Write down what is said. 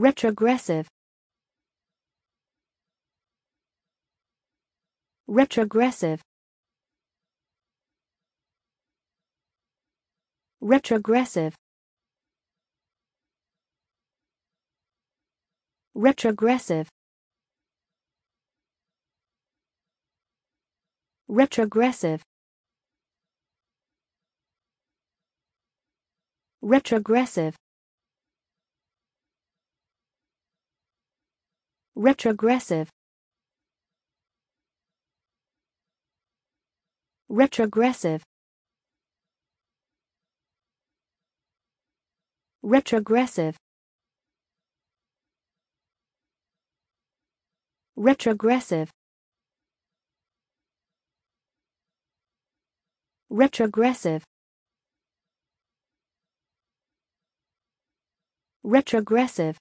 retrogressive retrogressive retrogressive retrogressive retrogressive retrogressive retrogressive retrogressive retrogressive retrogressive retrogressive retrogressive